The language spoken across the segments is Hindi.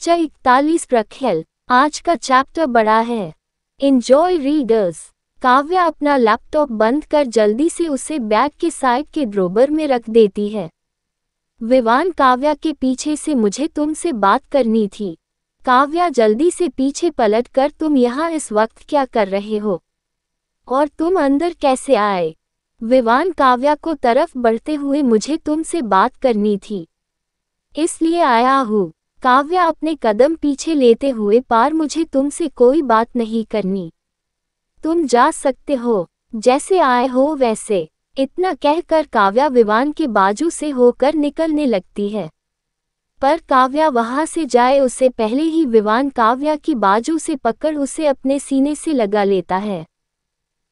लेक्चर इकतालीस प्रख्यल आज का चैप्टर बड़ा है इन्जॉय रीडर्स काव्य अपना लैपटॉप बंद कर जल्दी से उसे बैग के साइड के ड्रोबर में रख देती है विवान काव्या के पीछे से मुझे तुमसे बात करनी थी काव्या जल्दी से पीछे पलट कर तुम यहाँ इस वक्त क्या कर रहे हो और तुम अंदर कैसे आए विवान काव्या को तरफ बढ़ते हुए मुझे तुमसे बात करनी थी इसलिए आया हूँ काव्या अपने कदम पीछे लेते हुए पार मुझे तुमसे कोई बात नहीं करनी तुम जा सकते हो जैसे आए हो वैसे इतना कहकर काव्या विमान के बाजू से होकर निकलने लगती है पर काव्या वहां से जाए उसे पहले ही विवान काव्या की बाजू से पकड़ उसे अपने सीने से लगा लेता है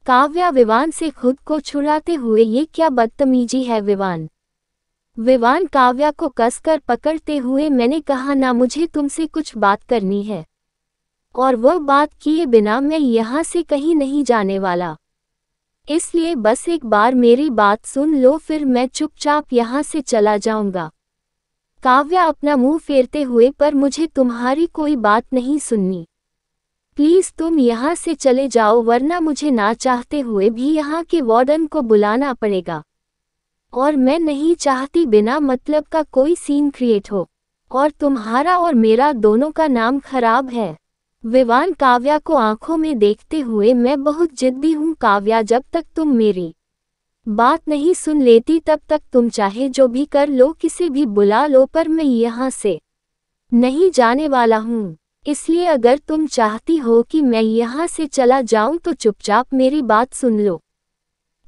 काव्या विवान से खुद को छुड़ाते हुए ये क्या बदतमीजी है विवान विवान काव्या को कसकर पकड़ते हुए मैंने कहा ना मुझे तुमसे कुछ बात करनी है और वह बात किए बिना मैं यहाँ से कहीं नहीं जाने वाला इसलिए बस एक बार मेरी बात सुन लो फिर मैं चुपचाप यहाँ से चला जाऊंगा काव्या अपना मुंह फेरते हुए पर मुझे तुम्हारी कोई बात नहीं सुननी प्लीज़ तुम यहाँ से चले जाओ वरना मुझे ना चाहते हुए भी यहाँ के वार्डन को बुलाना पड़ेगा और मैं नहीं चाहती बिना मतलब का कोई सीन क्रिएट हो और तुम्हारा और मेरा दोनों का नाम खराब है विवान काव्या को आंखों में देखते हुए मैं बहुत जिद्दी हूँ काव्या जब तक तुम मेरी बात नहीं सुन लेती तब तक तुम चाहे जो भी कर लो किसे भी बुला लो पर मैं यहाँ से नहीं जाने वाला हूँ इसलिए अगर तुम चाहती हो कि मैं यहाँ से चला जाऊँ तो चुपचाप मेरी बात सुन लो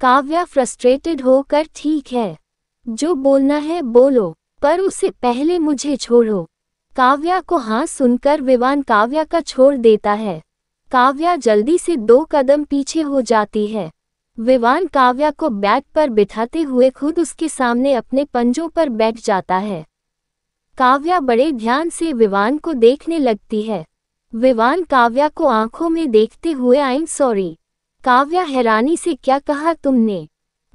काव्या फ्रस्ट्रेटेड होकर ठीक है जो बोलना है बोलो पर उसे पहले मुझे छोड़ो काव्या को हाँ सुनकर विवान काव्या का छोड़ देता है काव्या जल्दी से दो कदम पीछे हो जाती है विवान काव्या को बैट पर बिठाते हुए खुद उसके सामने अपने पंजों पर बैठ जाता है काव्या बड़े ध्यान से विवान को देखने लगती है विवान काव्या को आंखों में देखते हुए आई एम सॉरी काव्या हैरानी से क्या कहा तुमने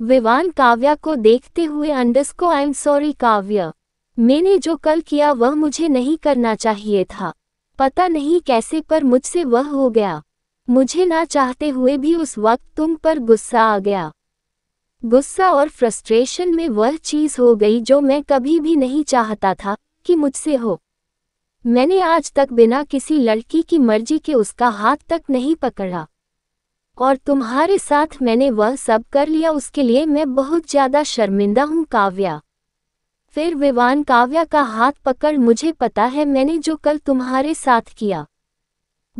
विवान काव्या को देखते हुए अंडस्को आई एम सॉरी काव्य मैंने जो कल किया वह मुझे नहीं करना चाहिए था पता नहीं कैसे पर मुझसे वह हो गया मुझे ना चाहते हुए भी उस वक्त तुम पर गुस्सा आ गया गुस्सा और फ्रस्ट्रेशन में वह चीज़ हो गई जो मैं कभी भी नहीं चाहता था कि मुझसे हो मैंने आज तक बिना किसी लड़की की मर्जी के उसका हाथ तक नहीं पकड़ा और तुम्हारे साथ मैंने वह सब कर लिया उसके लिए मैं बहुत ज्यादा शर्मिंदा हूँ काव्या फिर विवान काव्या का हाथ पकड़ मुझे पता है मैंने जो कल तुम्हारे साथ किया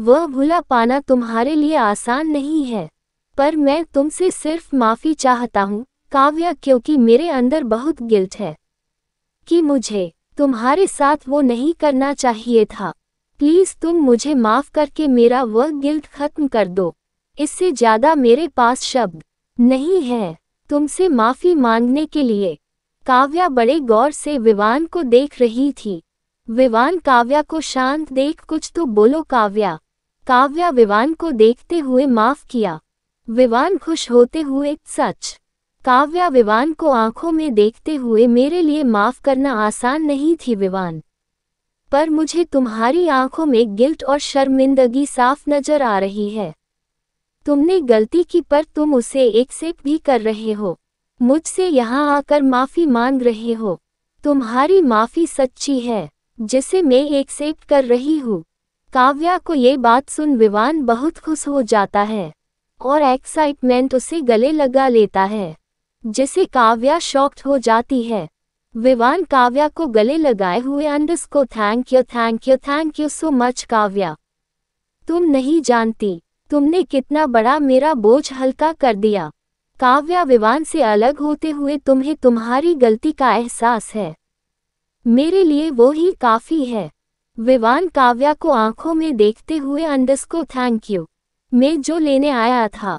वह भुला पाना तुम्हारे लिए आसान नहीं है पर मैं तुमसे सिर्फ माफ़ी चाहता हूँ काव्या क्योंकि मेरे अंदर बहुत गिल्ट है कि मुझे तुम्हारे साथ वो नहीं करना चाहिए था प्लीज़ तुम मुझे माफ़ करके मेरा वह गिल्ट खत्म कर दो इससे ज्यादा मेरे पास शब्द नहीं है तुमसे माफी मांगने के लिए काव्या बड़े गौर से विवान को देख रही थी विवान काव्या को शांत देख कुछ तो बोलो काव्या काव्या विवान को देखते हुए माफ किया विवान खुश होते हुए सच काव्या विवान को आंखों में देखते हुए मेरे लिए माफ करना आसान नहीं थी विवान पर मुझे तुम्हारी आंखों में गिल्ट और शर्मिंदगी साफ नजर आ रही है तुमने गलती की पर तुम उसे एक्सेप्ट भी कर रहे हो मुझसे यहाँ आकर माफ़ी मांग रहे हो तुम्हारी माफ़ी सच्ची है जिसे मैं एक्सेप्ट कर रही हूँ काव्या को ये बात सुन विवान बहुत खुश हो जाता है और एक्साइटमेंट उसे गले लगा लेता है जिसे काव्या शॉक्ड हो जाती है विवान काव्या को गले लगाए हुए अंडस को thank you thank you thank you so much Kavya तुम नहीं जानती तुमने कितना बड़ा मेरा बोझ हल्का कर दिया काव्या विवान से अलग होते हुए तुम्हें तुम्हारी गलती का एहसास है मेरे लिए वो ही काफ़ी है विवान काव्या को आंखों में देखते हुए को थैंक यू मैं जो लेने आया था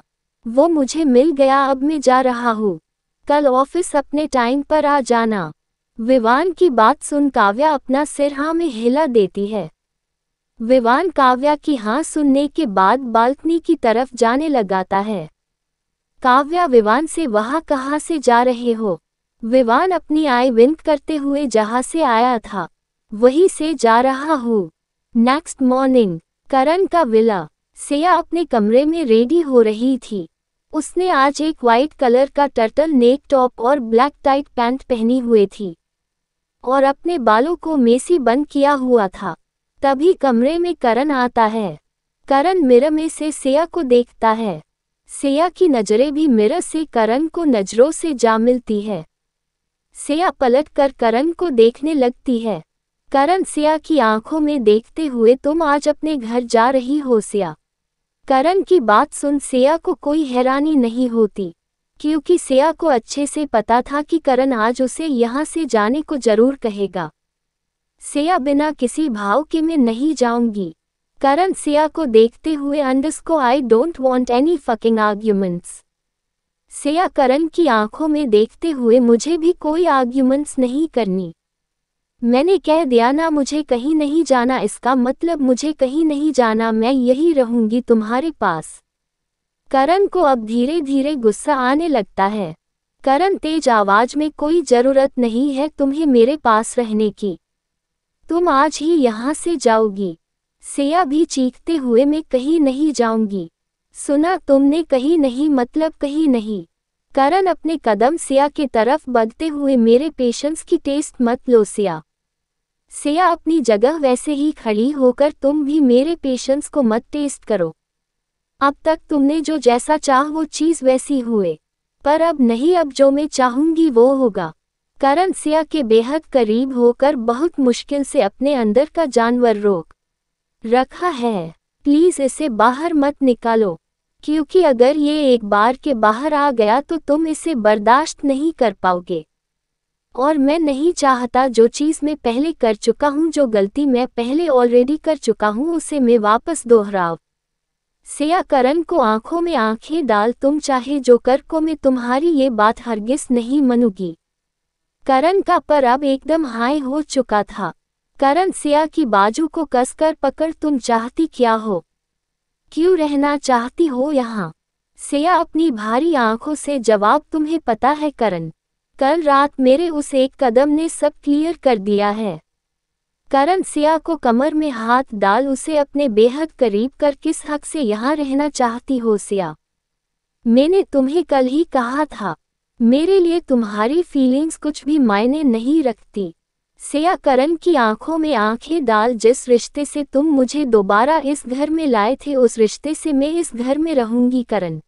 वो मुझे मिल गया अब मैं जा रहा हूँ कल ऑफिस अपने टाइम पर आ जाना विवान की बात सुन काव्या अपना सिर हाँ में हिला देती है विवान काव्या की हाँ सुनने के बाद बालकनी की तरफ जाने लगाता है काव्या विवान से वहाँ कहाँ से जा रहे हो विवान अपनी आई विंक करते हुए जहाँ से आया था वहीं से जा रहा हूँ नेक्स्ट मॉर्निंग करण का विला सेया अपने कमरे में रेडी हो रही थी उसने आज एक वाइट कलर का टर्टल नेक टॉप और ब्लैक टाइट पैंट पहनी हुए थी और अपने बालों को मेसी बंद किया हुआ था तभी कमरे में करण आता है करण मिरर में से सेया को देखता है सेया की नजरें भी मिरर से करण को नजरों से जा मिलती है सेया पलट कर करण को देखने लगती है करण सेया की आंखों में देखते हुए तुम आज अपने घर जा रही हो सिया करण की बात सुन सेया को कोई हैरानी नहीं होती क्योंकि सेया को अच्छे से पता था कि करण आज उसे यहाँ से जाने को जरूर कहेगा सिया बिना किसी भाव के मैं नहीं जाऊंगी करण सिया को देखते हुए अंडस को I don't want any fucking arguments Siya Karan की आंखों में देखते हुए मुझे भी कोई आर्ग्यूमेंट्स नहीं करनी मैंने कह दिया ना मुझे कहीं नहीं जाना इसका मतलब मुझे कहीं नहीं जाना मैं यही रहूंगी तुम्हारे पास करण को अब धीरे धीरे गुस्सा आने लगता है करण तेज आवाज में कोई जरूरत नहीं है तुम्हें मेरे पास रहने की तुम आज ही यहाँ से जाओगी सेया भी चीखते हुए मैं कहीं नहीं जाऊंगी सुना तुमने कहीं नहीं मतलब कहीं नहीं करण अपने कदम सेया के तरफ बढ़ते हुए मेरे पेशेंस की टेस्ट मत लो सेया सेया अपनी जगह वैसे ही खड़ी होकर तुम भी मेरे पेशेंस को मत टेस्ट करो अब तक तुमने जो जैसा चाह वो चीज़ वैसी हुए पर अब नहीं अब जो मैं चाहूंगी वो होगा करण सिया के बेहद करीब होकर बहुत मुश्किल से अपने अंदर का जानवर रोक रखा है प्लीज इसे बाहर मत निकालो क्योंकि अगर ये एक बार के बाहर आ गया तो तुम इसे बर्दाश्त नहीं कर पाओगे और मैं नहीं चाहता जो चीज़ मैं पहले कर चुका हूँ जो गलती मैं पहले ऑलरेडी कर चुका हूँ उसे मैं वापस दोहराव सिया करण को आंखों में आंखें डाल तुम चाहे जो कर को मैं तुम्हारी ये बात हरगिस नहीं मनूंगी करण का पर अब एकदम हाई हो चुका था करण सिया की बाजू को कसकर पकड़ तुम चाहती क्या हो क्यों रहना चाहती हो यहाँ सिया अपनी भारी आंखों से जवाब तुम्हें पता है करण कल रात मेरे उस एक कदम ने सब क्लियर कर दिया है करण सिया को कमर में हाथ डाल उसे अपने बेहद करीब कर किस हक से यहाँ रहना चाहती हो सिया मैंने तुम्हें कल ही कहा था मेरे लिए तुम्हारी फीलिंग्स कुछ भी मायने नहीं रखती सेया करण की आंखों में आंखें डाल जिस रिश्ते से तुम मुझे दोबारा इस घर में लाए थे उस रिश्ते से मैं इस घर में रहूंगी करण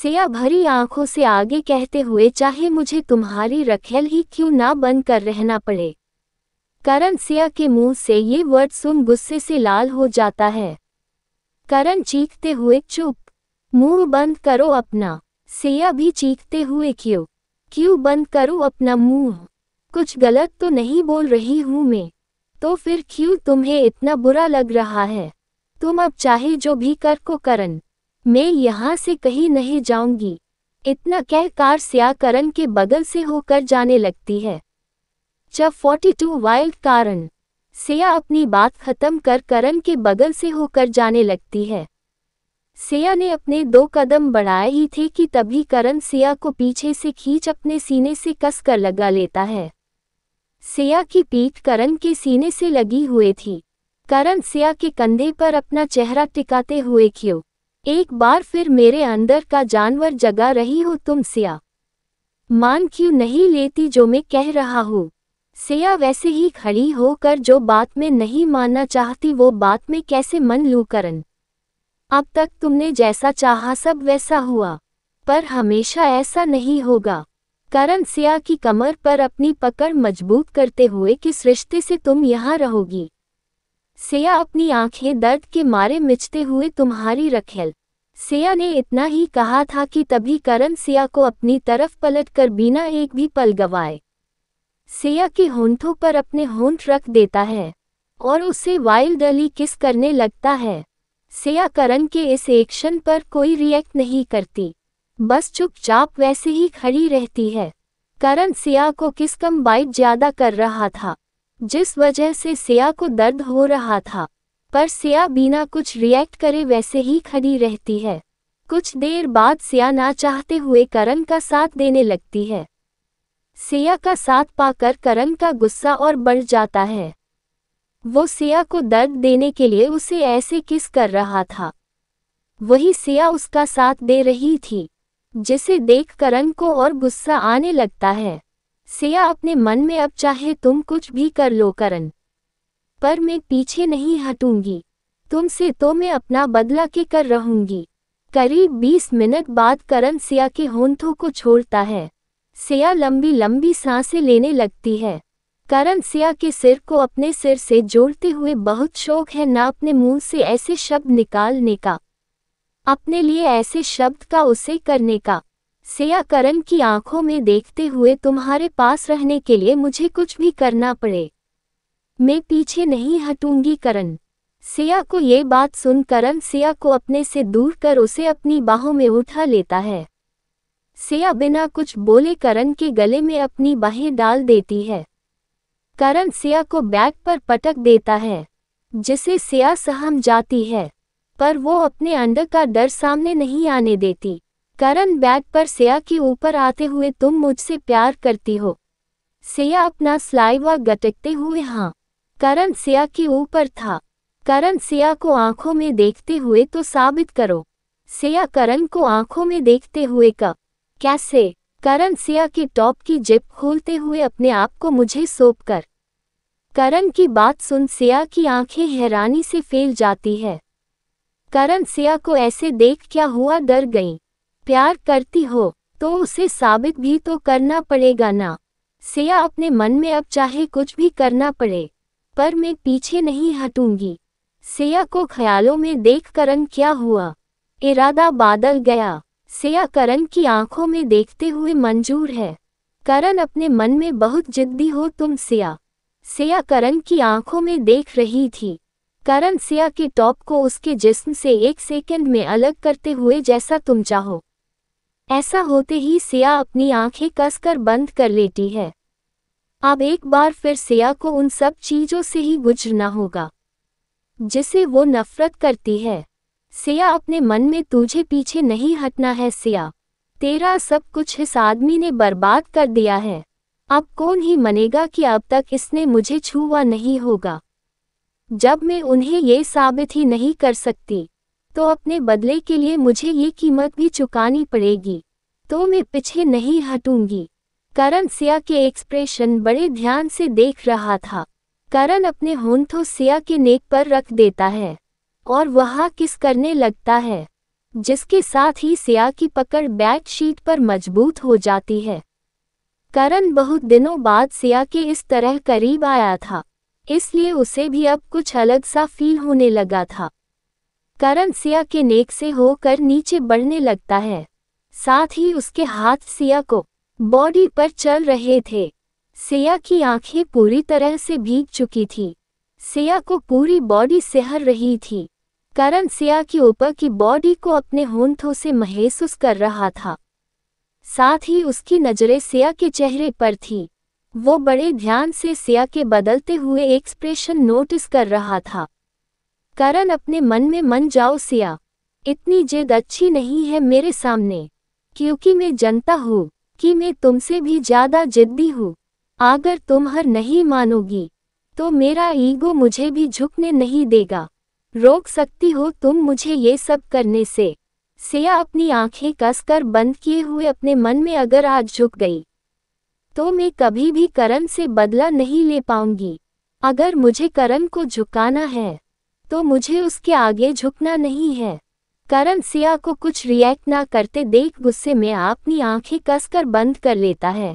सेया भरी आंखों से आगे कहते हुए चाहे मुझे तुम्हारी रखेल ही क्यों ना बन कर रहना पड़े करण सेया के मुंह से ये वर्ड सुन गुस्से से लाल हो जाता है करण चीखते हुए चुप मुंह बंद करो अपना सेया भी चीखते हुए क्यों क्यों बंद करो अपना मुंह कुछ गलत तो नहीं बोल रही हूं मैं तो फिर क्यों तुम्हें इतना बुरा लग रहा है तुम अब चाहे जो भी कर को करन मैं यहाँ से कहीं नहीं जाऊंगी इतना कह कार सिया करन के बगल से होकर जाने लगती है जब 42 वाइल्ड कारण सिया अपनी बात खत्म कर करन के बगल से होकर जाने लगती है सिया ने अपने दो कदम बढ़ाए ही थे कि तभी करण सिया को पीछे से खींच अपने सीने से कसकर लगा लेता है सिया की पीठ करण के सीने से लगी हुई थी करण सिया के कंधे पर अपना चेहरा टिकाते हुए क्यों एक बार फिर मेरे अंदर का जानवर जगा रही हो तुम सिया मान क्यों नहीं लेती जो मैं कह रहा हूँ सिया वैसे ही खड़ी होकर जो बात में नहीं मानना चाहती वो बात में कैसे मन लू करण अब तक तुमने जैसा चाहा सब वैसा हुआ पर हमेशा ऐसा नहीं होगा करण सिया की कमर पर अपनी पकड़ मजबूत करते हुए किस रिश्ते से तुम यहाँ रहोगी सिया अपनी आंखें दर्द के मारे मिचते हुए तुम्हारी रखेल सिया ने इतना ही कहा था कि तभी करण सिया को अपनी तरफ पलट कर बिना एक भी पल गवाए सिया के होंठों पर अपने होंठ रख देता है और उसे वाइल्ड अली किस करने लगता है सिया करण के इस एक्शन पर कोई रिएक्ट नहीं करती बस चुपचाप वैसे ही खड़ी रहती है करण सिया को किस कम बाइट ज्यादा कर रहा था जिस वजह से सिया को दर्द हो रहा था पर सिया बिना कुछ रिएक्ट करे वैसे ही खड़ी रहती है कुछ देर बाद सिया ना चाहते हुए करण का साथ देने लगती है सिया का साथ पाकर करण का गुस्सा और बढ़ जाता है वो सिया को दर्द देने के लिए उसे ऐसे किस कर रहा था वही सिया उसका साथ दे रही थी जिसे देख करण को और गुस्सा आने लगता है सिया अपने मन में अब चाहे तुम कुछ भी कर लो करण पर मैं पीछे नहीं हटूंगी तुमसे तो मैं अपना बदला के कर रहूंगी करीब बीस मिनट बाद करण सिया के होंठों को छोड़ता है सिया लंबी लंबी सांसें लेने लगती है करण सिया के सिर को अपने सिर से जोड़ते हुए बहुत शौक है ना अपने मुंह से ऐसे शब्द निकालने का अपने लिए ऐसे शब्द का उसे करने का सिया करण की आंखों में देखते हुए तुम्हारे पास रहने के लिए मुझे कुछ भी करना पड़े मैं पीछे नहीं हटूंगी करण सिया को ये बात सुन करण सिया को अपने से दूर कर उसे अपनी बाहों में उठा लेता है सिया बिना कुछ बोले करण के गले में अपनी बाहें डाल देती है करण सिया को बैग पर पटक देता है जिसे सिया सहम जाती है पर वो अपने अंडर का डर सामने नहीं आने देती करण बैग पर सिया के ऊपर आते हुए तुम मुझसे प्यार करती हो सिया अपना स्लाइवा गटकते हुए हाँ करण सिया के ऊपर था करण सिया को आंखों में देखते हुए तो साबित करो सिया करण को आंखों में देखते हुए का कैसे करण सिया की टॉप की जिप खोलते हुए अपने आप को मुझे सौंप कर करण की बात सुन सिया की आंखें हैरानी से फैल जाती है करण सिया को ऐसे देख क्या हुआ डर गई प्यार करती हो तो उसे साबित भी तो करना पड़ेगा ना सिया अपने मन में अब चाहे कुछ भी करना पड़े पर मैं पीछे नहीं हटूंगी सिया को ख्यालों में देख करण क्या हुआ इरादा बादल गया या करण की आंखों में देखते हुए मंजूर है करण अपने मन में बहुत जिद्दी हो तुम सिया सिया करण की आंखों में देख रही थी करण सिया के टॉप को उसके जिस्म से एक सेकंड में अलग करते हुए जैसा तुम चाहो ऐसा होते ही सिया अपनी आंखें कसकर बंद कर लेती है अब एक बार फिर सिया को उन सब चीज़ों से ही गुजरना होगा जिसे वो नफरत करती है सिया अपने मन में तुझे पीछे नहीं हटना है सिया तेरा सब कुछ इस आदमी ने बर्बाद कर दिया है अब कौन ही मनेगा कि अब तक इसने मुझे छुआ नहीं होगा जब मैं उन्हें ये साबित ही नहीं कर सकती तो अपने बदले के लिए मुझे ये कीमत भी चुकानी पड़ेगी तो मैं पीछे नहीं हटूंगी करण सिया के एक्सप्रेशन बड़े ध्यान से देख रहा था करण अपने होंठों सिया के नेक पर रख देता है और वहाँ किस करने लगता है जिसके साथ ही सिया की पकड़ बैक शीट पर मजबूत हो जाती है करण बहुत दिनों बाद सिया के इस तरह करीब आया था इसलिए उसे भी अब कुछ अलग सा फील होने लगा था करण सिया के नेक से होकर नीचे बढ़ने लगता है साथ ही उसके हाथ सिया को बॉडी पर चल रहे थे सिया की आंखें पूरी तरह से भीग चुकी थी सिया को पूरी बॉडी सहर रही थी करण सिया की ऊपर की बॉडी को अपने होंठों से महसूस कर रहा था साथ ही उसकी नज़रें सिया के चेहरे पर थी वो बड़े ध्यान से सिया के बदलते हुए एक्सप्रेशन नोटिस कर रहा था करण अपने मन में मन जाओ सिया इतनी जिद अच्छी नहीं है मेरे सामने क्योंकि मैं जनता हूँ कि मैं तुमसे भी ज़्यादा जिद्दी हूँ अगर तुम हर नहीं मानोगी तो मेरा ईगो मुझे भी झुकने नहीं देगा रोक सकती हो तुम मुझे ये सब करने से सिया अपनी आंखें कसकर बंद किए हुए अपने मन में अगर आज झुक गई तो मैं कभी भी करण से बदला नहीं ले पाऊंगी अगर मुझे करण को झुकाना है तो मुझे उसके आगे झुकना नहीं है करण सिया को कुछ रिएक्ट ना करते देख गुस्से में अपनी आंखें कसकर बंद कर लेता है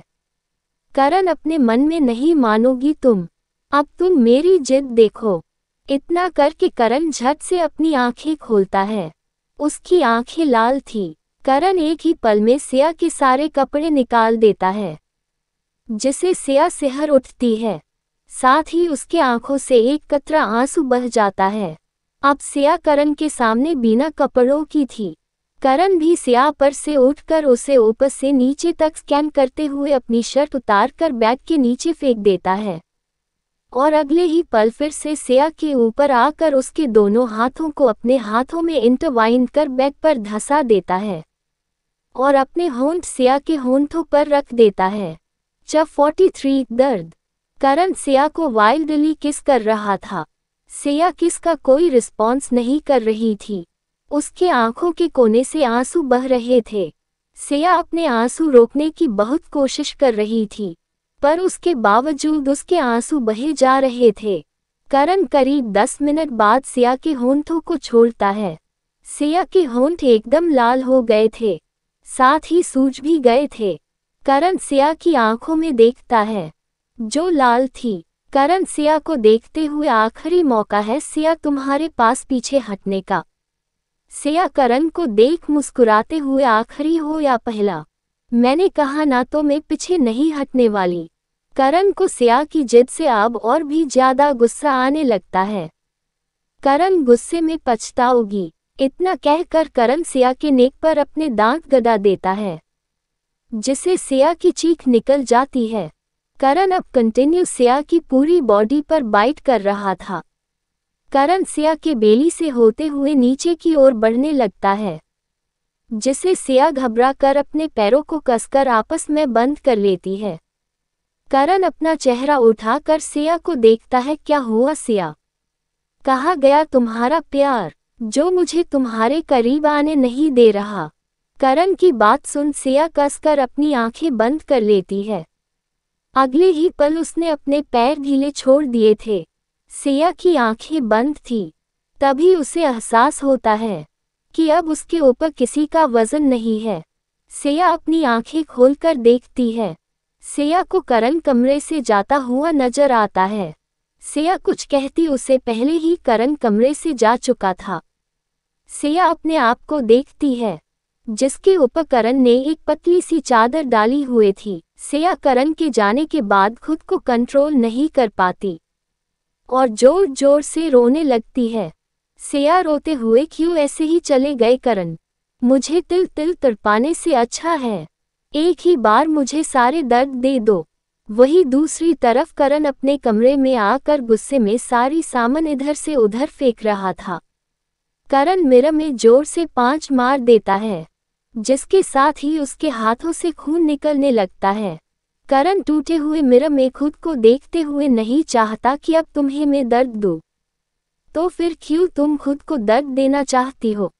करण अपने मन में नहीं मानोगी तुम अब तुम मेरी जिद देखो इतना कर कि करण झट से अपनी आंखें खोलता है उसकी आंखें लाल थी करण एक ही पल में सिया के सारे कपड़े निकाल देता है जिसे सिया सिहर उठती है साथ ही उसके आंखों से एक कतरा आंसू बह जाता है अब सिया करण के सामने बिना कपड़ों की थी करण भी सिया पर से उठकर उसे ऊपर से नीचे तक स्कैन करते हुए अपनी शर्ट उतार कर बैग के नीचे फेंक देता है और अगले ही पल फिर से सिया के ऊपर आकर उसके दोनों हाथों को अपने हाथों में इंटरवाइन कर बैग पर धंसा देता है और अपने होंठ सिया के होंठों पर रख देता है च 43 दर्द करण सिया को वाइल्डली किस कर रहा था सिया किस का कोई रिस्पॉन्स नहीं कर रही थी उसके आंखों के कोने से आंसू बह रहे थे सिया अपने आंसू रोकने की बहुत कोशिश कर रही थी पर उसके बावजूद उसके आंसू बहे जा रहे थे करण करीब दस मिनट बाद सिया के होंठों को छोड़ता है सिया के होंठ एकदम लाल हो गए थे साथ ही सूज भी गए थे करण सिया की आंखों में देखता है जो लाल थी करण सिया को देखते हुए आखिरी मौका है सिया तुम्हारे पास पीछे हटने का सिया करण को देख मुस्कुराते हुए आखिरी हो या पहला मैंने कहा ना तो मैं पीछे नहीं हटने वाली करण को सिया की जिद से अब और भी ज्यादा गुस्सा आने लगता है करण गुस्से में पछताओगी इतना कहकर करण सिया के नेक पर अपने दांत गदा देता है जिसे सिया की चीख निकल जाती है करण अब कंटिन्यू सिया की पूरी बॉडी पर बाइट कर रहा था करण सिया के बेली से होते हुए नीचे की ओर बढ़ने लगता है जिसे सिया घबरा कर अपने पैरों को कसकर आपस में बंद कर लेती है करण अपना चेहरा उठाकर सिया को देखता है क्या हुआ सिया कहा गया तुम्हारा प्यार जो मुझे तुम्हारे करीब आने नहीं दे रहा करण की बात सुन सिया कसकर अपनी आंखें बंद कर लेती है अगले ही पल उसने अपने पैर ढीले छोड़ दिए थे सिया की आंखें बंद थी तभी उसे एहसास होता है कि अब उसके ऊपर किसी का वजन नहीं है सिया अपनी आंखें खोलकर देखती है सेया को करण कमरे से जाता हुआ नजर आता है सेया कुछ कहती उसे पहले ही करण कमरे से जा चुका था सेया अपने आप को देखती है जिसके ऊपर करण ने एक पतली सी चादर डाली हुए थी सेया करण के जाने के बाद खुद को कंट्रोल नहीं कर पाती और जोर जोर से रोने लगती है सेया रोते हुए क्यों ऐसे ही चले गए करण मुझे तिल तिल तड़पाने से अच्छा है एक ही बार मुझे सारे दर्द दे दो वही दूसरी तरफ करण अपने कमरे में आकर गुस्से में सारी सामान इधर से उधर फेंक रहा था करण मिरर में जोर से पांच मार देता है जिसके साथ ही उसके हाथों से खून निकलने लगता है करण टूटे हुए मिरर में खुद को देखते हुए नहीं चाहता कि अब तुम्हें मैं दर्द दूँ तो फिर क्यों तुम खुद को दर्द देना चाहती हो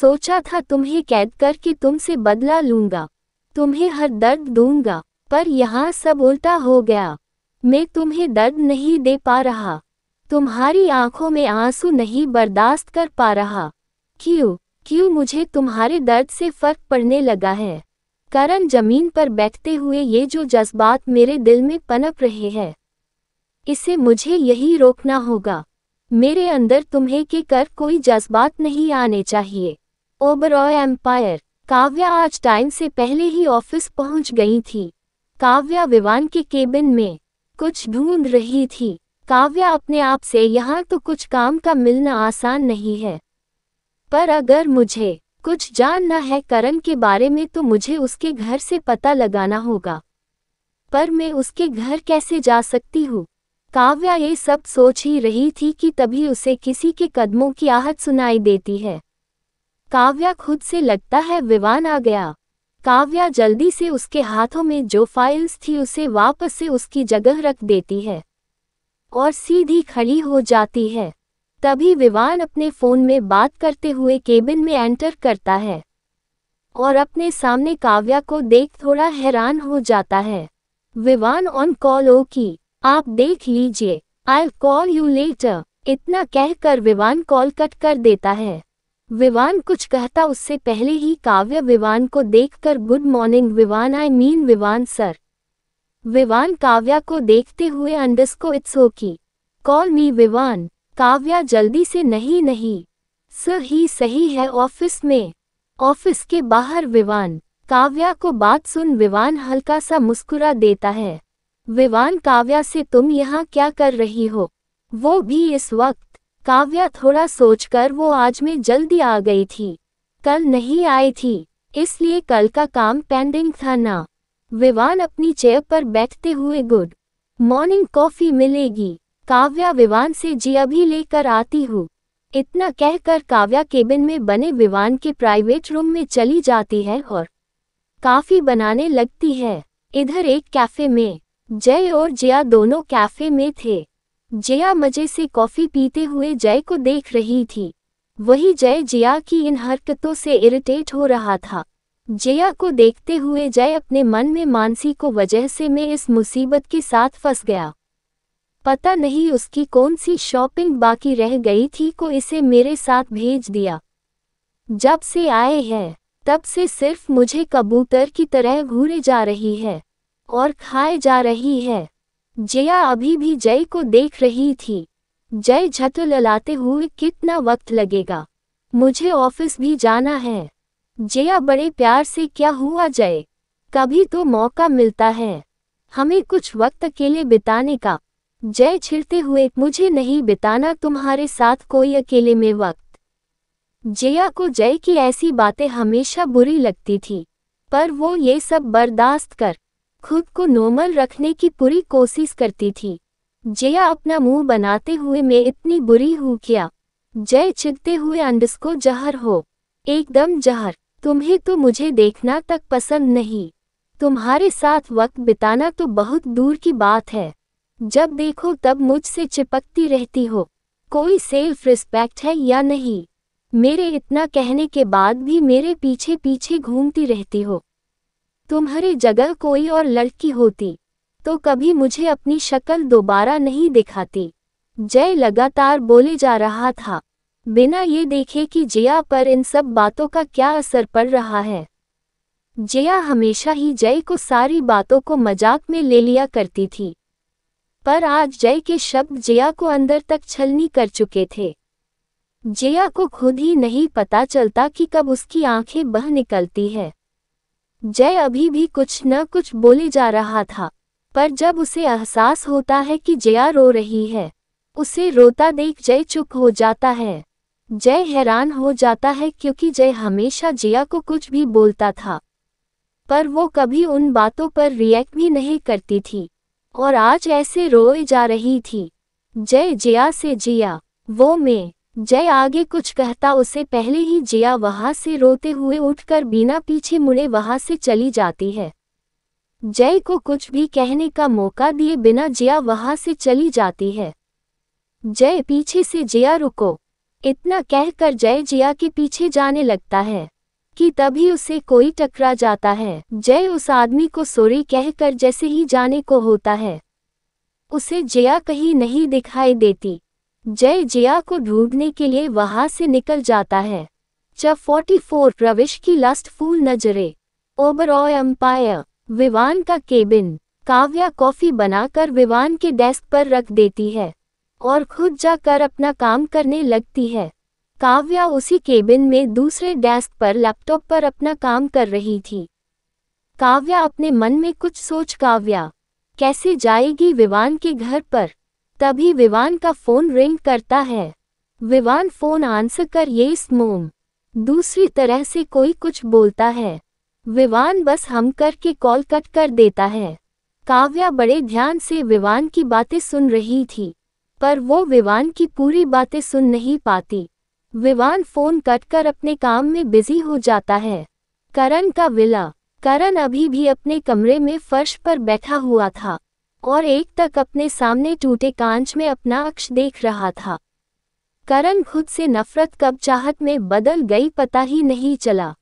सोचा था तुम्हें कैद करके तुमसे बदला लूंगा तुम्हें हर दर्द दूंगा पर यहाँ सब उल्टा हो गया मैं तुम्हें दर्द नहीं दे पा रहा तुम्हारी आंखों में आंसू नहीं बर्दाश्त कर पा रहा क्यों क्यों मुझे तुम्हारे दर्द से फर्क पड़ने लगा है करण जमीन पर बैठते हुए ये जो जज्बात मेरे दिल में पनप रहे हैं इसे मुझे यही रोकना होगा मेरे अंदर तुम्हें के कर कोई जज्बात नहीं आने चाहिए ओबरॉय एम्पायर काव्या आज टाइम से पहले ही ऑफिस पहुंच गई थी काव्या विवान के केबिन में कुछ ढूंढ रही थी काव्या अपने आप से यहाँ तो कुछ काम का मिलना आसान नहीं है पर अगर मुझे कुछ जानना है करण के बारे में तो मुझे उसके घर से पता लगाना होगा पर मैं उसके घर कैसे जा सकती हूँ काव्या ये सब सोच ही रही थी कि तभी उसे किसी के कदमों की आहट सुनाई देती है काव्या खुद से लगता है विवान आ गया काव्या जल्दी से उसके हाथों में जो फाइल्स थी उसे वापस से उसकी जगह रख देती है और सीधी खड़ी हो जाती है तभी विवान अपने फ़ोन में बात करते हुए केबिन में एंटर करता है और अपने सामने काव्या को देख थोड़ा हैरान हो जाता है विवान ऑन कॉल ओ की आप देख लीजिए आई कॉल यू लेटर इतना कहकर विवान कॉल कट कर देता है विवान कुछ कहता उससे पहले ही काव्य विवान को देखकर good morning Vivaan I mean Vivaan sir Vivaan Kavya को देखते हुए अंडस्को इट्स की कॉल मी विवान काव्या जल्दी से नहीं नहीं सर ही सही है ऑफिस में ऑफिस के बाहर विवान काव्या को बात सुन विवान हल्का सा मुस्कुरा देता है विवान काव्या से तुम यहाँ क्या कर रही हो वो भी इस वक्त काव्या थोड़ा सोचकर वो आज में जल्दी आ गई थी कल नहीं आई थी इसलिए कल का काम पेंडिंग था ना विवान अपनी चेयर पर बैठते हुए गुड मॉर्निंग कॉफी मिलेगी काव्या विवान से जी अभी लेकर आती हूँ इतना कहकर काव्या केबिन में बने विवान के प्राइवेट रूम में चली जाती है और काफ़ी बनाने लगती है इधर एक कैफे में जय और जिया दोनों कैफे में थे जया मजे से कॉफ़ी पीते हुए जय को देख रही थी वही जय जया की इन हरकतों से इरिटेट हो रहा था जया को देखते हुए जय अपने मन में मानसी को वजह से मैं इस मुसीबत के साथ फंस गया पता नहीं उसकी कौन सी शॉपिंग बाकी रह गई थी को इसे मेरे साथ भेज दिया जब से आए हैं तब से सिर्फ मुझे कबूतर की तरह घूरे जा रही है और खाए जा रही है जया अभी भी जय को देख रही थी जय झतुललाते हुए कितना वक्त लगेगा मुझे ऑफिस भी जाना है जया बड़े प्यार से क्या हुआ जय कभी तो मौका मिलता है हमें कुछ वक्त अकेले बिताने का जय छिड़ते हुए मुझे नहीं बिताना तुम्हारे साथ कोई अकेले में वक्त जया को जय की ऐसी बातें हमेशा बुरी लगती थी पर वो ये सब बर्दाश्त कर खुद को नॉर्मल रखने की पूरी कोशिश करती थी जया अपना मुंह बनाते हुए मैं इतनी बुरी हूँ क्या जय चिगते हुए अंडस को जहर हो एकदम जहर तुम्हें तो मुझे देखना तक पसंद नहीं तुम्हारे साथ वक्त बिताना तो बहुत दूर की बात है जब देखो तब मुझसे चिपकती रहती हो कोई सेल्फ रिस्पेक्ट है या नहीं मेरे इतना कहने के बाद भी मेरे पीछे पीछे घूमती रहती हो तुम्हारी जगह कोई और लड़की होती तो कभी मुझे अपनी शक्ल दोबारा नहीं दिखाती जय लगातार बोले जा रहा था बिना ये देखे कि जया पर इन सब बातों का क्या असर पड़ रहा है जया हमेशा ही जय को सारी बातों को मजाक में ले लिया करती थी पर आज जय के शब्द जया को अंदर तक छलनी कर चुके थे जया को खुद ही नहीं पता चलता कि कब उसकी आंखें बह निकलती है जय अभी भी कुछ न कुछ बोले जा रहा था पर जब उसे एहसास होता है कि जया रो रही है उसे रोता देख जय चुप हो जाता है जय हैरान हो जाता है क्योंकि जय हमेशा जया को कुछ भी बोलता था पर वो कभी उन बातों पर रिएक्ट भी नहीं करती थी और आज ऐसे रोए जा रही थी जय जया से जिया वो मैं जय आगे कुछ कहता उसे पहले ही जिया वहां से रोते हुए उठकर बिना पीछे मुड़े वहां से चली जाती है जय को कुछ भी कहने का मौका दिए बिना जिया वहां से चली जाती है जय पीछे से जिया रुको इतना कहकर जय जिया के पीछे जाने लगता है कि तभी उसे कोई टकरा जाता है जय उस आदमी को सोरी कहकर जैसे ही जाने को होता है उसे जिया कहीं नहीं दिखाई देती जय जिया को ढूंढने के लिए वहां से निकल जाता है चफ 44 रविश की लस्ट फूल नजरे ओबरॉय एम्पायर विवान का केबिन काव्या कॉफी बनाकर विवान के डेस्क पर रख देती है और खुद जाकर अपना काम करने लगती है काव्या उसी केबिन में दूसरे डेस्क पर लैपटॉप पर अपना काम कर रही थी काव्या अपने मन में कुछ सोच काव्या कैसे जाएगी विवान के घर पर तभी विवान का फोन रिंग करता है विवान फोन आंसर कर ये स्मोम मोम दूसरी तरह से कोई कुछ बोलता है विवान बस हम करके कॉल कट कर देता है काव्या बड़े ध्यान से विवान की बातें सुन रही थी पर वो विवान की पूरी बातें सुन नहीं पाती विवान फोन कट कर अपने काम में बिजी हो जाता है करण का विला करण अभी भी अपने कमरे में फर्श पर बैठा हुआ था और एक तक अपने सामने टूटे कांच में अपना अक्ष देख रहा था करण खुद से नफरत कब चाहत में बदल गई पता ही नहीं चला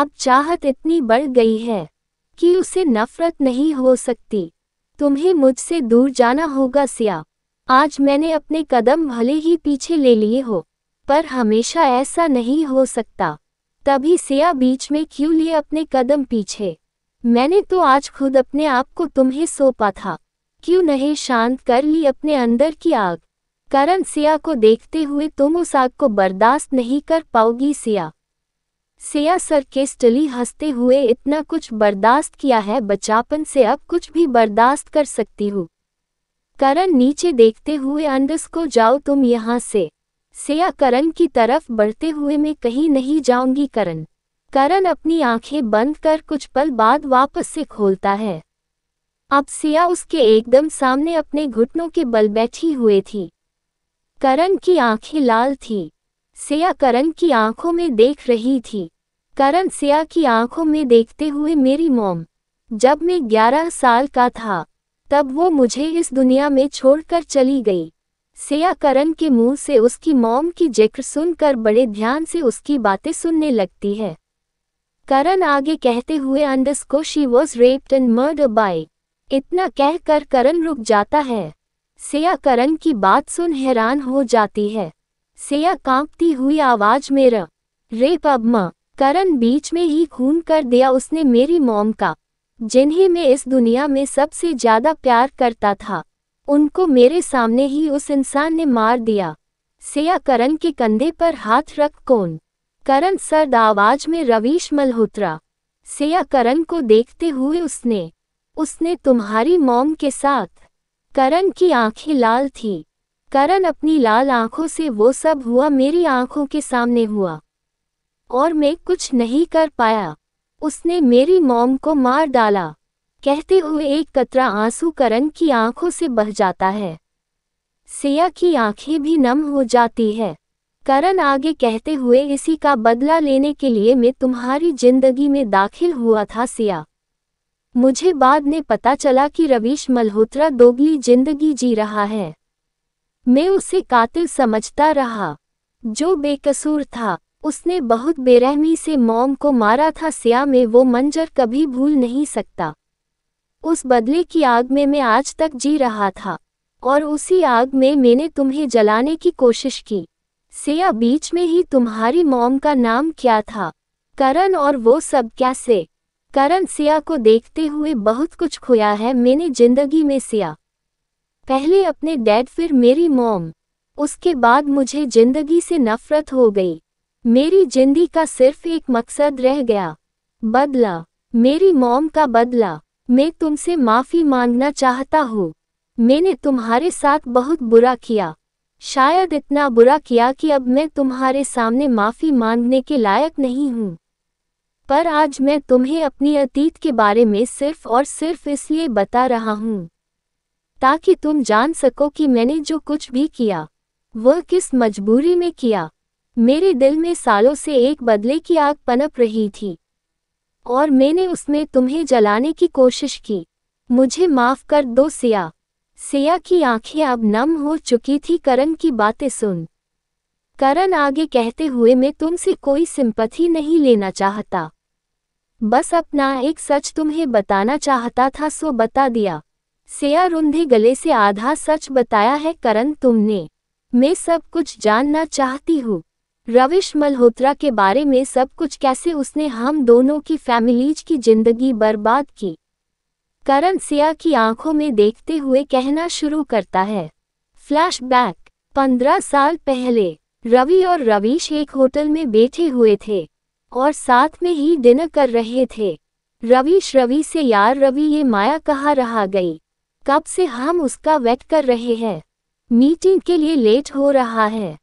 अब चाहत इतनी बढ़ गई है कि उसे नफरत नहीं हो सकती तुम्हें मुझसे दूर जाना होगा सिया आज मैंने अपने कदम भले ही पीछे ले लिए हो पर हमेशा ऐसा नहीं हो सकता तभी सिया बीच में क्यों लिए अपने कदम पीछे मैंने तो आज खुद अपने आप को तुम्हें सौंपा था क्यों नहीं शांत कर ली अपने अंदर की आग करण सिया को देखते हुए तुम उस आग को बर्दाश्त नहीं कर पाओगी सिया सिया स्टली हंसते हुए इतना कुछ बर्दाश्त किया है बचापन से अब कुछ भी बर्दाश्त कर सकती हूँ करण नीचे देखते हुए अंडस को जाओ तुम यहाँ से सिया करण की तरफ बढ़ते हुए मैं कहीं नहीं जाऊंगी करण करण अपनी आंखें बंद कर कुछ पल बाद वापस से खोलता है अब सिया उसके एकदम सामने अपने घुटनों के बल बैठी हुए थी करण की आंखें लाल थी सिया करण की आंखों में देख रही थी करण सिया की आंखों में देखते हुए मेरी मोम जब मैं ग्यारह साल का था तब वो मुझे इस दुनिया में छोड़कर चली गई सिया करण के मुंह से उसकी मोम की जिक्र सुनकर बड़े ध्यान से उसकी बातें सुनने लगती है करण आगे कहते हुए अंडस को she was raped and murder by इतना कहकर करण रुक जाता है सेया करण की बात सुन हैरान हो जाती है सेया कांपती हुई आवाज में रेप अब मां करण बीच में ही खून कर दिया उसने मेरी मॉम का जिन्हें मैं इस दुनिया में सबसे ज्यादा प्यार करता था उनको मेरे सामने ही उस इंसान ने मार दिया सेया करण के कंधे पर हाथ रख कौन करण सर्द आवाज में रवीश मल्होत्रा सेया करण को देखते हुए उसने उसने तुम्हारी मॉम के साथ करण की आंखें लाल थी करण अपनी लाल आंखों से वो सब हुआ मेरी आंखों के सामने हुआ और मैं कुछ नहीं कर पाया उसने मेरी मॉम को मार डाला कहते हुए एक कतरा आंसू करण की आंखों से बह जाता है सेया की आंखें भी नम हो जाती है करण आगे कहते हुए इसी का बदला लेने के लिए मैं तुम्हारी जिंदगी में दाखिल हुआ था सिया मुझे बाद में पता चला कि रवीश मल्होत्रा दोगली जिंदगी जी रहा है मैं उसे कातिल समझता रहा जो बेकसूर था उसने बहुत बेरहमी से मॉम को मारा था सिया में वो मंजर कभी भूल नहीं सकता उस बदले की आग में मैं आज तक जी रहा था और उसी आग में मैंने तुम्हें जलाने की कोशिश की सेया बीच में ही तुम्हारी मॉम का नाम क्या था करण और वो सब कैसे करण सिया को देखते हुए बहुत कुछ खोया है मैंने जिंदगी में सिया पहले अपने डैड फिर मेरी मॉम उसके बाद मुझे जिंदगी से नफरत हो गई मेरी जिंदगी का सिर्फ एक मकसद रह गया बदला मेरी मॉम का बदला मैं तुमसे माफ़ी मांगना चाहता हूँ मैंने तुम्हारे साथ बहुत बुरा किया शायद इतना बुरा किया कि अब मैं तुम्हारे सामने माफ़ी मांगने के लायक नहीं हूँ पर आज मैं तुम्हें अपनी अतीत के बारे में सिर्फ और सिर्फ इसलिए बता रहा हूँ ताकि तुम जान सको कि मैंने जो कुछ भी किया वह किस मजबूरी में किया मेरे दिल में सालों से एक बदले की आग पनप रही थी और मैंने उसमें तुम्हें जलाने की कोशिश की मुझे माफ़ कर दो सिया सिया की आंखें अब नम हो चुकी थी करण की बातें सुन करण आगे कहते हुए मैं तुमसे कोई सिंपत्ति नहीं लेना चाहता बस अपना एक सच तुम्हें बताना चाहता था सो बता दिया सेया रुंधे गले से आधा सच बताया है करण तुमने मैं सब कुछ जानना चाहती हूँ रविश मल्होत्रा के बारे में सब कुछ कैसे उसने हम दोनों की फैमिलीज की जिंदगी बर्बाद की करण सिया की आंखों में देखते हुए कहना शुरू करता है फ्लैशबैक पंद्रह साल पहले रवि और रवीश एक होटल में बैठे हुए थे और साथ में ही डिनर कर रहे थे रवीश रवि से यार रवि ये माया कहा रहा गई कब से हम उसका वेट कर रहे हैं मीटिंग के लिए लेट हो रहा है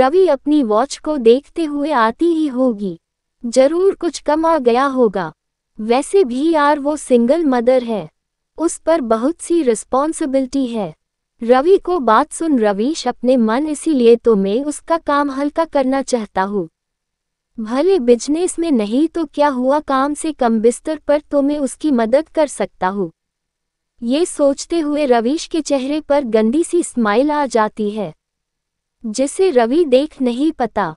रवि अपनी वॉच को देखते हुए आती ही होगी जरूर कुछ कम आ गया होगा वैसे भी यार वो सिंगल मदर है उस पर बहुत सी रिस्पॉन्सिबिलिटी है रवि को बात सुन रवीश अपने मन इसीलिए तो मैं उसका काम हल्का करना चाहता हूँ भले बिजनेस में नहीं तो क्या हुआ काम से कम बिस्तर पर तो मैं उसकी मदद कर सकता हूँ ये सोचते हुए रवीश के चेहरे पर गंदी सी स्माइल आ जाती है जिसे रवि देख नहीं पता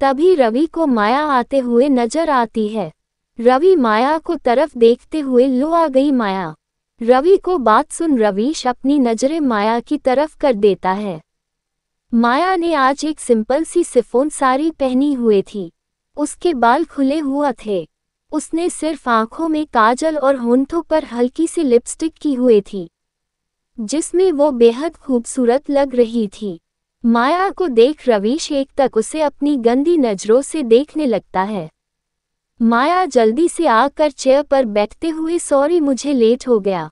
तभी रवि को माया आते हुए नजर आती है रवि माया को तरफ देखते हुए लो आ गई माया रवि को बात सुन रवीश अपनी नजरें माया की तरफ कर देता है माया ने आज एक सिंपल सी सिफोन साड़ी पहनी हुए थी उसके बाल खुले हुआ थे उसने सिर्फ आंखों में काजल और होंठों पर हल्की सी लिपस्टिक की हुई थी जिसमें वो बेहद खूबसूरत लग रही थी माया को देख रवीश एक तक उसे अपनी गंदी नजरों से देखने लगता है माया जल्दी से आकर चेयर पर बैठते हुए सॉरी मुझे लेट हो गया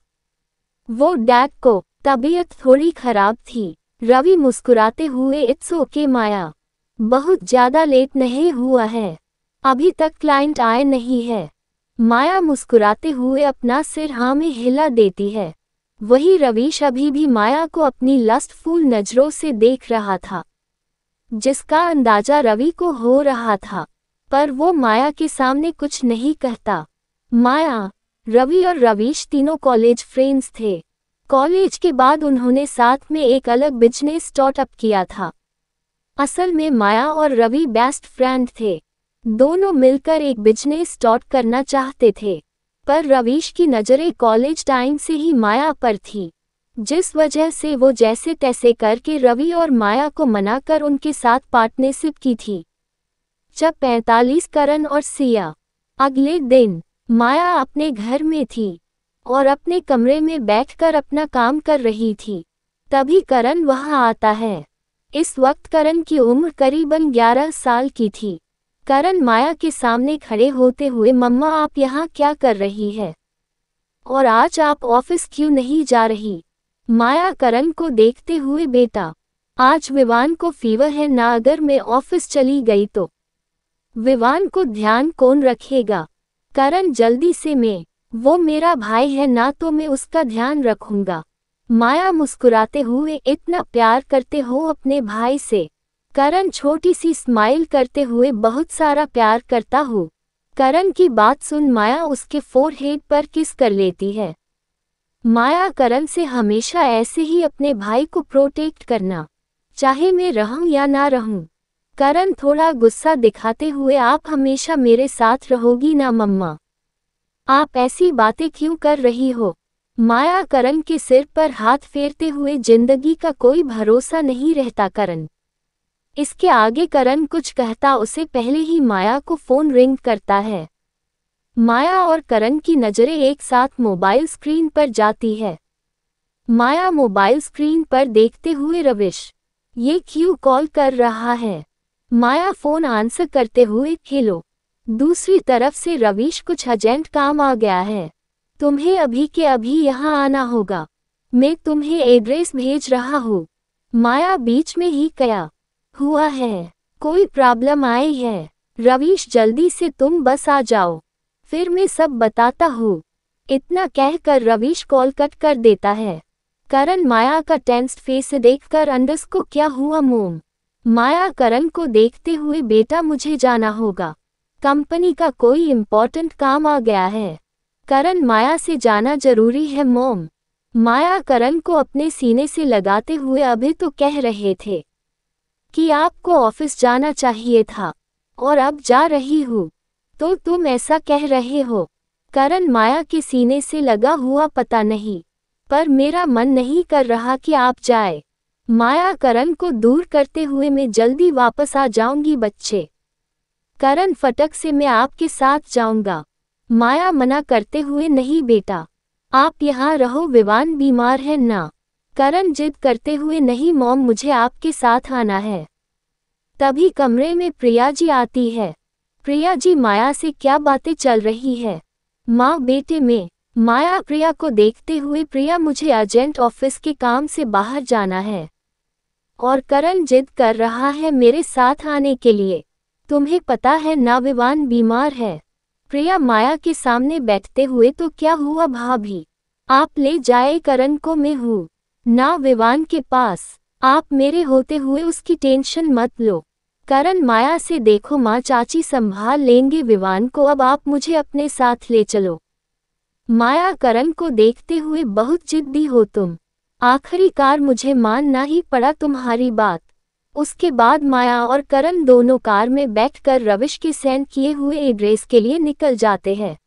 वो डैग को तबीयत थोड़ी खराब थी रवि मुस्कुराते हुए इट्स ओके माया बहुत ज्यादा लेट नहीं हुआ है अभी तक क्लाइंट आए नहीं है माया मुस्कुराते हुए अपना सिर हाँ में हिला देती है वही रवीश अभी भी माया को अपनी लस्टफुल नजरों से देख रहा था जिसका अंदाजा रवि को हो रहा था पर वो माया के सामने कुछ नहीं कहता माया रवि और रवीश तीनों कॉलेज फ्रेंड्स थे कॉलेज के बाद उन्होंने साथ में एक अलग बिजनेस स्टार्टअप किया था असल में माया और रवि बेस्ट फ्रेंड थे दोनों मिलकर एक बिजनेस स्टार्ट करना चाहते थे पर रवीश की नज़रें कॉलेज टाइम से ही माया पर थी जिस वजह से वो जैसे तैसे करके रवि और माया को मना कर उनके साथ पार्टनरशिप की थी जब पैतालीस करण और सिया अगले दिन माया अपने घर में थी और अपने कमरे में बैठकर अपना काम कर रही थी तभी करण वहां आता है इस वक्त करण की उम्र करीबन 11 साल की थी करण माया के सामने खड़े होते हुए मम्मा आप यहाँ क्या कर रही है और आज आप ऑफिस क्यों नहीं जा रही माया करण को देखते हुए बेटा आज विवान को फीवर है ना अगर मैं ऑफिस चली गई तो विवान को ध्यान कौन रखेगा करण जल्दी से मैं वो मेरा भाई है ना तो मैं उसका ध्यान रखूंगा माया मुस्कुराते हुए इतना प्यार करते हो अपने भाई से करण छोटी सी स्माइल करते हुए बहुत सारा प्यार करता हो करण की बात सुन माया उसके फोरहेड पर किस कर लेती है माया करण से हमेशा ऐसे ही अपने भाई को प्रोटेक्ट करना चाहे मैं रहूं या ना रहूं करण थोड़ा गुस्सा दिखाते हुए आप हमेशा मेरे साथ रहोगी ना मम्मा आप ऐसी बातें क्यों कर रही हो माया करण के सिर पर हाथ फेरते हुए जिंदगी का कोई भरोसा नहीं रहता करण इसके आगे करण कुछ कहता उसे पहले ही माया को फोन रिंग करता है माया और करण की नज़रें एक साथ मोबाइल स्क्रीन पर जाती है माया मोबाइल स्क्रीन पर देखते हुए रविश ये क्यों कॉल कर रहा है माया फोन आंसर करते हुए खेलो दूसरी तरफ से रवीश कुछ अर्जेंट काम आ गया है तुम्हें अभी के अभी यहाँ आना होगा मैं तुम्हें एड्रेस भेज रहा हूँ माया बीच में ही कया हुआ है कोई प्रॉब्लम आई है रवीश जल्दी से तुम बस आ जाओ फिर मैं सब बताता हूँ इतना कहकर रवीश कॉल कट कर देता है करण माया का टेंस्ट फेस देखकर अंडस को क्या हुआ मोम माया करण को देखते हुए बेटा मुझे जाना होगा कंपनी का कोई इम्पोर्टेंट काम आ गया है करण माया से जाना जरूरी है मोम माया करण को अपने सीने से लगाते हुए अभी तो कह रहे थे कि आपको ऑफिस जाना चाहिए था और अब जा रही हूँ तो तुम ऐसा कह रहे हो करण माया के सीने से लगा हुआ पता नहीं पर मेरा मन नहीं कर रहा कि आप जाए माया करण को दूर करते हुए मैं जल्दी वापस आ जाऊंगी बच्चे करण फटक से मैं आपके साथ जाऊंगा माया मना करते हुए नहीं बेटा आप यहाँ रहो विवान बीमार है ना करण जिद करते हुए नहीं मॉम मुझे आपके साथ आना है तभी कमरे में प्रिया जी आती है प्रिया जी माया से क्या बातें चल रही है माँ बेटे में माया प्रिया को देखते हुए प्रिया मुझे अर्जेंट ऑफिस के काम से बाहर जाना है और करण जिद कर रहा है मेरे साथ आने के लिए तुम्हें पता है ना विवान बीमार है प्रिया माया के सामने बैठते हुए तो क्या हुआ भाभी आप ले जाए करण को मैं हूँ ना विवान के पास आप मेरे होते हुए उसकी टेंशन मत लो करण माया से देखो माँ चाची संभाल लेंगे विवान को अब आप मुझे अपने साथ ले चलो माया करण को देखते हुए बहुत जिद्दी हो तुम आखिरकार मुझे मानना ही पड़ा तुम्हारी बात उसके बाद माया और करण दोनों कार में बैठकर रविश के सैन किए हुए एड्रेस के लिए निकल जाते हैं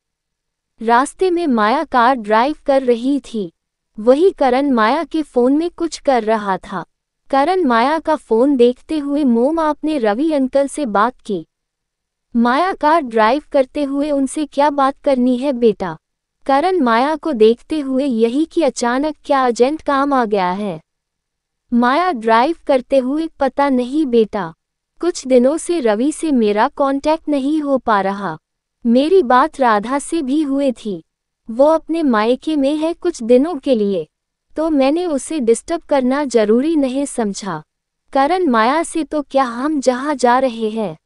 रास्ते में माया कार ड्राइव कर रही थी वही करण माया के फ़ोन में कुछ कर रहा था करण माया का फ़ोन देखते हुए मोम आपने रवि अंकल से बात की माया कार ड्राइव करते हुए उनसे क्या बात करनी है बेटा करण माया को देखते हुए यही कि अचानक क्या एजेंट काम आ गया है माया ड्राइव करते हुए पता नहीं बेटा कुछ दिनों से रवि से मेरा कांटेक्ट नहीं हो पा रहा मेरी बात राधा से भी हुई थी वो अपने मायके में है कुछ दिनों के लिए तो मैंने उसे डिस्टर्ब करना जरूरी नहीं समझा करण माया से तो क्या हम जहाँ जा रहे हैं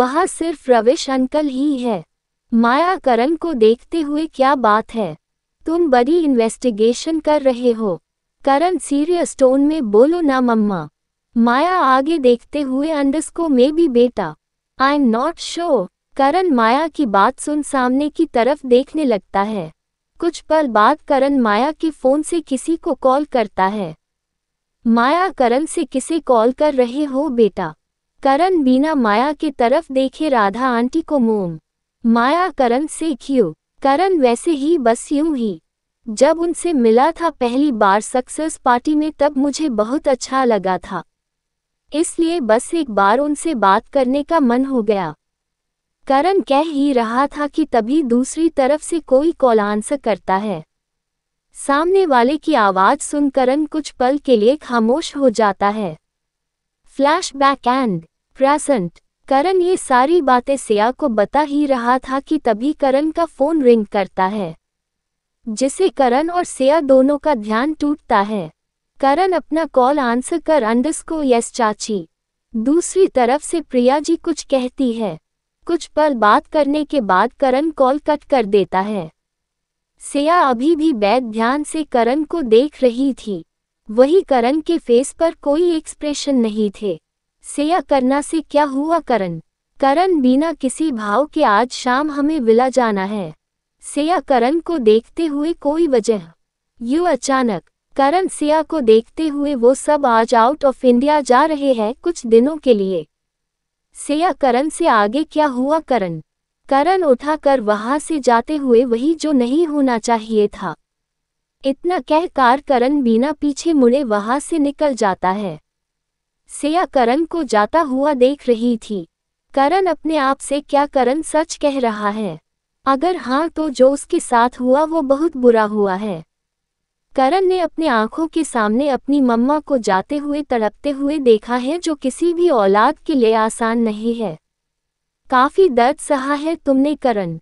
वहाँ सिर्फ रविश अंकल ही है माया करण को देखते हुए क्या बात है तुम बड़ी इन्वेस्टिगेशन कर रहे हो करण सीरियस टोन में बोलो ना मम्मा माया आगे देखते हुए अंडस्को मे भी बेटा I am not sure Karan Maya की बात सुन सामने की तरफ देखने लगता है कुछ पल बाद करण माया के फोन से किसी को कॉल करता है माया करण से किसे कॉल कर रहे हो बेटा करण बीना माया की तरफ देखे राधा आंटी को मोम माया करण से क्यों करण वैसे ही बस यूं ही जब उनसे मिला था पहली बार सक्सेस पार्टी में तब मुझे बहुत अच्छा लगा था इसलिए बस एक बार उनसे बात करने का मन हो गया करण कह ही रहा था कि तभी दूसरी तरफ से कोई कॉल आंसर करता है सामने वाले की आवाज़ सुन करण कुछ पल के लिए खामोश हो जाता है फ्लैशबैक एंड प्रेजेंट करण ये सारी बातें सिया को बता ही रहा था कि तभी करण का फोन रिंग करता है जिसे करण और सिया दोनों का ध्यान टूटता है करण अपना कॉल आंसर कर अंडस को यस चाची दूसरी तरफ से प्रिया जी कुछ कहती है कुछ पल बात करने के बाद करण कॉल कट कर देता है सिया अभी भी बैद ध्यान से करण को देख रही थी वही करण के फेस पर कोई एक्सप्रेशन नहीं थे सेया करना से क्या हुआ करण करण बिना किसी भाव के आज शाम हमें विला जाना है सेया करण को देखते हुए कोई वजह यू अचानक करण सिया को देखते हुए वो सब आज आउट ऑफ इंडिया जा रहे हैं कुछ दिनों के लिए सिया करण से आगे क्या हुआ करण करण उठाकर वहां से जाते हुए वही जो नहीं होना चाहिए था इतना कहकार करण बिना पीछे मुड़े वहां से निकल जाता है सेया करण को जाता हुआ देख रही थी करण अपने आप से क्या करण सच कह रहा है अगर हाँ तो जो उसके साथ हुआ वो बहुत बुरा हुआ है करण ने अपने आंखों के सामने अपनी मम्मा को जाते हुए तड़पते हुए देखा है जो किसी भी औलाद के लिए आसान नहीं है काफ़ी दर्द सहा है तुमने करण